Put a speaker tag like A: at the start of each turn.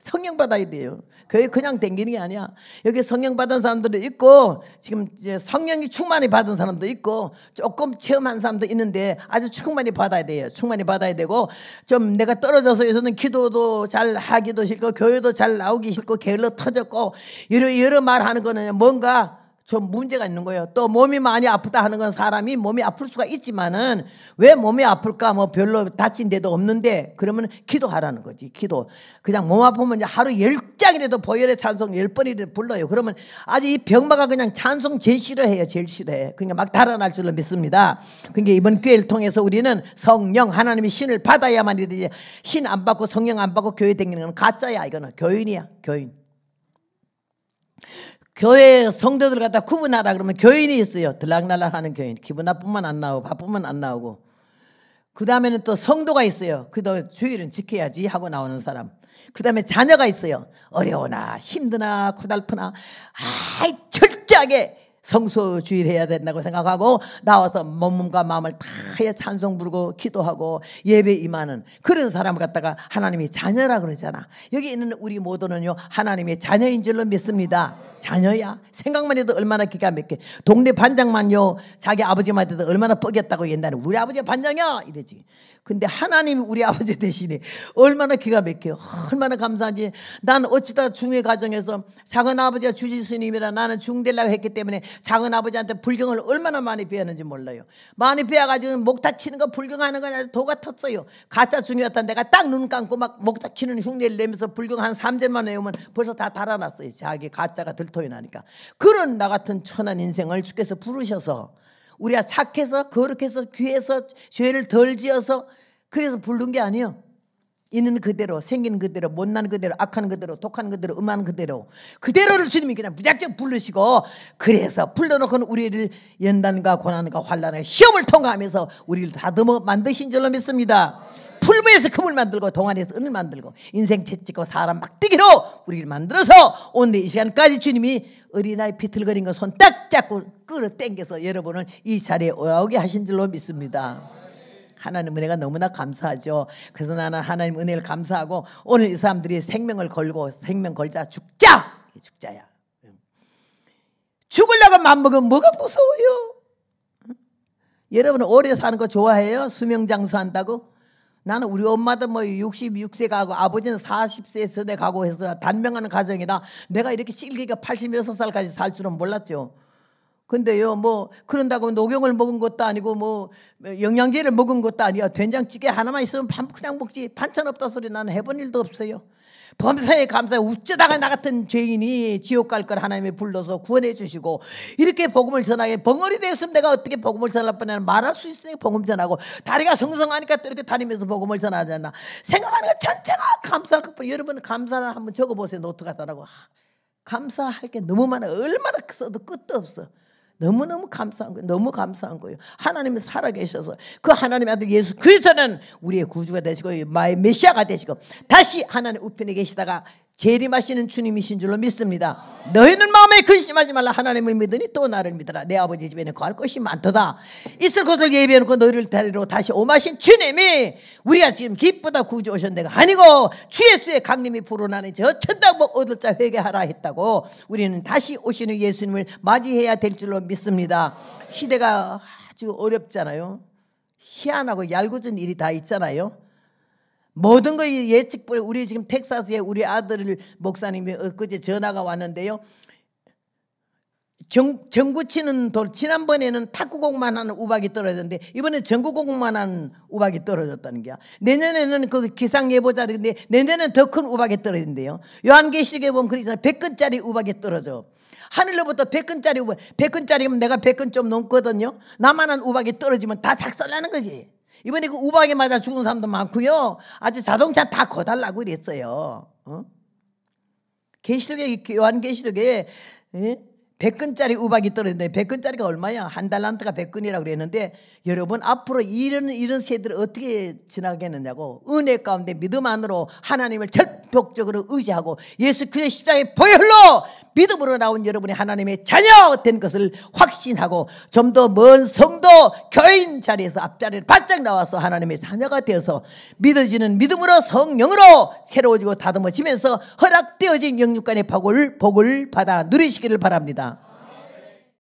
A: 성령 받아야 돼요. 그게 그냥 댕기는 게 아니야. 여기 성령 받은 사람들도 있고 지금 이제 성령이 충만히 받은 사람도 있고 조금 체험한 사람도 있는데 아주 충만히 받아야 돼요. 충만히 받아야 되고 좀 내가 떨어져서 요새는 기도도 잘 하기도 싫고 교회도 잘 나오기 싫고 게을러 터졌고 여러 여러 말하는 거는 뭔가 좀 문제가 있는 거예요. 또 몸이 많이 아프다 하는 건 사람이 몸이 아플 수가 있지만은 왜 몸이 아플까 뭐 별로 다친 데도 없는데 그러면 기도하라는 거지. 기도. 그냥 몸 아프면 하루 열 장이라도 보혈의 찬송 열 번이라도 불러요. 그러면 아주 이 병마가 그냥 찬송 제일 싫어해요. 제일 싫어해. 그러니까 막 달아날 줄로 믿습니다. 그러니까 이번 교회를 통해서 우리는 성령 하나님의 신을 받아야만 이지 신안 받고 성령 안 받고 교회 다니는 건 가짜야. 이거는 교인이야. 교인. 교회 성도들 갖다 구분하라 그러면 교인이 있어요. 들락날락 하는 교인. 기분 나쁘면 안 나오고 바쁘면 안 나오고. 그 다음에는 또 성도가 있어요. 그도 주일은 지켜야지 하고 나오는 사람. 그 다음에 자녀가 있어요. 어려우나 힘드나 고달프나 아이 철저하게 성소주의해야 된다고 생각하고 나와서 몸과 마음을 다해 찬송 부르고 기도하고 예배 임하는 그런 사람을 갖다가 하나님이 자녀라 그러잖아. 여기 있는 우리 모두는요 하나님의 자녀인 줄로 믿습니다. 자녀야 생각만 해도 얼마나 기가 막혀. 동네 반장만요 자기 아버지말 해도 얼마나 뻐겠다고 옛날에 우리 아버지 반장이야 이러지. 근데 하나님이 우리 아버지 대신에 얼마나 기가 막혀 얼마나 감사한지. 난 어찌다 중의가정에서 작은 아버지가 주지 스님이라 나는 중대라고 했기 때문에 작은 아버지한테 불경을 얼마나 많이 배웠는지 몰라요. 많이 배워가지고 목 다치는 거 불경하는 거는 도가 텄어요. 가짜 중이었다 내가 딱 눈 감고 막 목 다치는 흉내를 내면서 불경 한 3절만 외우면 벌써 다 달아났어요. 자기 가짜가 들통이 나니까. 그런 나 같은 천한 인생을 주께서 부르셔서 우리가 착해서 거룩해서 귀해서 죄를 덜 지어서 그래서 부른 게 아니에요. 있는 그대로 생긴 그대로 못난 그대로 악한 그대로 독한 그대로 음한 그대로 그대로를 주님이 그냥 무작정 부르시고 그래서 불러놓고는 우리를 연단과 고난과 환란의 시험을 통과하면서 우리를 다듬어 만드신 줄로 믿습니다. 풀무에서 금을 만들고 동안에서 은을 만들고 인생 채찍고 사람 막대기로 우리를 만들어서 오늘 이 시간까지 주님이 어린아이 비틀거린 거 손 딱 잡고 끌어당겨서 여러분을 이 자리에 오게 하신 줄로 믿습니다. 하나님 은혜가 너무나 감사하죠. 그래서 나는 하나님 은혜를 감사하고 오늘 이 사람들이 생명을 걸고 생명 걸자 죽자 죽자야. 죽으려고 음먹으면 뭐가 무서워요? 여러분 오래 사는 거 좋아해요? 수명 장수한다고? 나는 우리 엄마도 뭐 66세 가고 아버지는 40세 전에 가고 해서 단명하는 가정이다. 내가 이렇게 실기가 86살까지 살 줄은 몰랐죠. 근데요, 뭐, 그런다고 녹용을 먹은 것도 아니고, 뭐, 영양제를 먹은 것도 아니야. 된장찌개 하나만 있으면 밥 그냥 먹지. 반찬 없다 소리 나는 해본 일도 없어요. 범사에 감사해 우쩌다가 나 같은 죄인이 지옥 갈 걸 하나님이 불러서 구원해 주시고 이렇게 복음을 전하게 벙어리 되었으면 내가 어떻게 복음을 전할 뻔했나 말할 수 있으니 복음 전하고 다리가 성성하니까 또 이렇게 다니면서 복음을 전하잖아 생각하는 것 전체가 감사할 것뿐 여러분 감사를 한번 적어보세요 노트 갖다라고 감사할 게 너무 많아 얼마나 써도 끝도 없어 너무너무 감사한 거예요. 너무 감사한 거예요. 하나님이 살아계셔서 그 하나님의 아들 예수 그리스도는 우리의 구주가 되시고 마의 메시아가 되시고 다시 하나님 우편에 계시다가 재림하시는 주님이신 줄로 믿습니다. 너희는 마음에 근심하지 말라 하나님을 믿으니 또 나를 믿어라. 내 아버지 집에는 거할 것이 많도다. 있을 것을 예비해놓고 너희를 데리러 다시 오마신 주님이 우리가 지금 기쁘다 구주 오신 데가 아니고 주 예수의 강림이 불어나는 저 천당복 얻을 자 회개하라 했다고 우리는 다시 오시는 예수님을 맞이해야 될 줄로 믿습니다. 시대가 아주 어렵잖아요. 희한하고 얄궂은 일이 다 있잖아요. 모든 거의 예측불 우리 지금 텍사스에 우리 아들을 목사님이 엊그제 전화가 왔는데요. 정, 전구 치는 돌 지난번에는 탁구공만 한 우박이 떨어졌는데 이번에 전구공만 한 우박이 떨어졌다는 게야. 내년에는 그 기상 예보자인데 내년에는 더 큰 우박이 떨어진대요. 요한계시록에 보면 그러잖아요. 100근짜리 우박이 떨어져. 하늘로부터 100근짜리 우박. 100근짜리면 내가 100근 좀 넘거든요. 나만한 우박이 떨어지면 다 작살나는 거지. 이번에 그 우박에 맞아 죽은 사람도 많고요. 아주 자동차 다 거달라고 그랬어요. 어? 계시록에 요한 계시록에 100근짜리 예? 우박이 떨어졌는데 100근짜리가 얼마야? 한 달란트가 100근이라고 그랬는데 여러분 앞으로 이런 이런 세대를 어떻게 지나겠느냐고 은혜 가운데 믿음 안으로 하나님을 절벽적으로 의지하고 예수 그리스도의 십자가의 보혈로 믿음으로 나온 여러분이 하나님의 자녀 된 것을 확신하고 좀 더 먼 성도 교인 자리에서 앞자리를 바짝 나와서 하나님의 자녀가 되어서 믿어지는 믿음으로 성령으로 새로워지고 다듬어지면서 허락되어진 영육간의 복을 복을 받아 누리시기를 바랍니다.